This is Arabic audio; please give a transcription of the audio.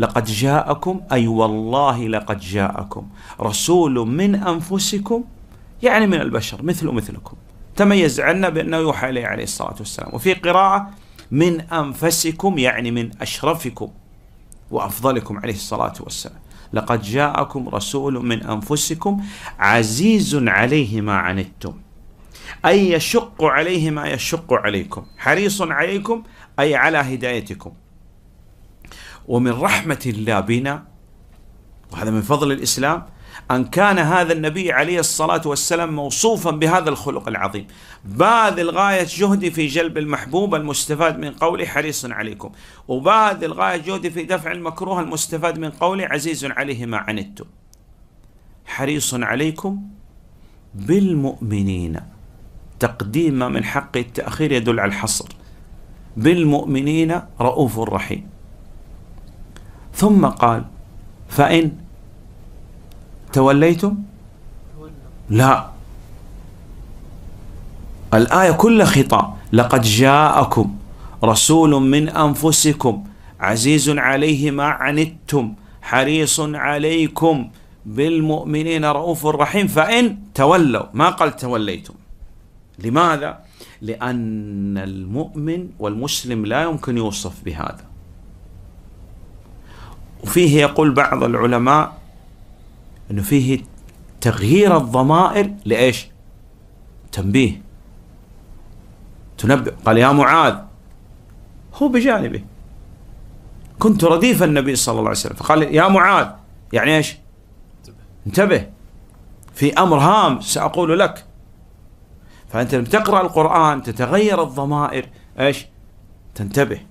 لقد جاءكم أي والله لقد جاءكم رسول من أنفسكم يعني من البشر مثل مثلكم تميز عنا بأنه يوحى إليه عليه الصلاة والسلام وفي قراءة من أنفسكم يعني من أشرفكم وأفضلكم عليه الصلاة والسلام لقد جاءكم رسول من أنفسكم عزيز عليه ما عنتم أي يشق عليه ما يشق عليكم حريص عليكم أي على هدايتكم ومن رحمة الله بنا وهذا من فضل الإسلام أن كان هذا النبي عليه الصلاة والسلام موصوفا بهذا الخلق العظيم باذل غاية جهدي في جلب المحبوب المستفاد من قولي حريص عليكم وباذل غاية جهدي في دفع المكروه المستفاد من قولي عزيز عليه ما عنتم حريص عليكم بالمؤمنين تقديم ما من حق التأخير يدل على الحصر بالمؤمنين رؤوف رحيم ثم قال فإن توليتم لا الآية كل خطأ لقد جاءكم رسول من أنفسكم عزيز عليه ما عنتم حريص عليكم بالمؤمنين رؤوف رحيم فإن تولوا ما قال توليتم لماذا؟ لأن المؤمن والمسلم لا يمكن يوصف بهذا وفيه يقول بعض العلماء انه فيه تغيير الضمائر لايش؟ تنبيه تنبئ قال يا معاذ هو بجانبه كنت رديف النبي صلى الله عليه وسلم فقال يا معاذ يعني ايش؟ انتبه في امر هام ساقول لك فانت لما تقرا القران تتغير الضمائر ايش؟ تنتبه